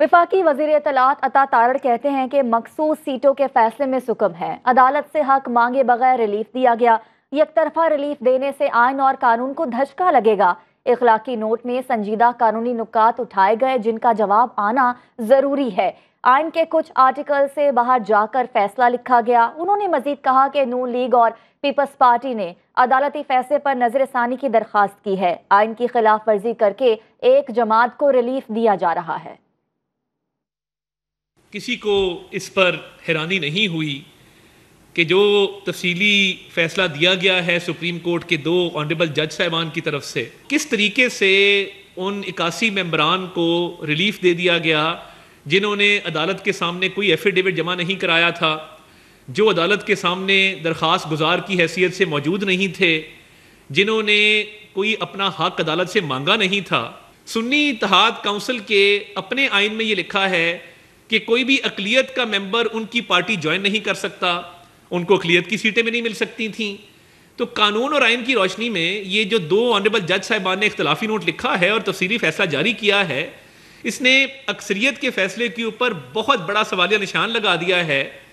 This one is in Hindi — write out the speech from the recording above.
विफाकी वजीर तलात अता तारड़ कहते हैं कि मखसूस सीटों के फैसले में सुकम है अदालत से हक मांगे बगैर रिलीफ दिया गया एक तरफा रिलीफ देने से आयन और कानून को धचका लगेगा इखलाकी नोट में संजीदा कानूनी नुकात उठाए गए जिनका जवाब आना जरूरी है आयन के कुछ आर्टिकल से बाहर जाकर फैसला लिखा गया उन्होंने मजीद कहा कि नू लीग और पीपल्स पार्टी ने अदालती फैसले पर नजरसानी की दरखास्त की है आयन की खिलाफ वर्जी करके एक जमात को रिलीफ दिया जा रहा है किसी को इस पर हैरानी नहीं हुई कि जो तफसीली फैसला दिया गया है सुप्रीम कोर्ट के दो ऑनरेबल जज साहबान की तरफ से किस तरीके से उन इक्यासी मेम्बरान को रिलीफ दे दिया गया जिन्होंने अदालत के सामने कोई एफिडेविट जमा नहीं कराया था जो अदालत के सामने दरख्वास गुजार की हैसियत से मौजूद नहीं थे जिन्होंने कोई अपना हक अदालत से मांगा नहीं था सुन्नी इतिहाद काउंसिल के अपने आइन में ये लिखा है कि कोई भी अकलीत का मेंबर उनकी पार्टी ज्वाइन नहीं कर सकता उनको अकलीत की सीटें भी नहीं मिल सकती थी तो कानून और आयन की रोशनी में ये जो दो ऑनरेबल जज साहिबान ने इख्तलाफी नोट लिखा है और तफसीली फैसला जारी किया है इसने अक्सरियत के फैसले के ऊपर बहुत बड़ा सवालिया निशान लगा दिया है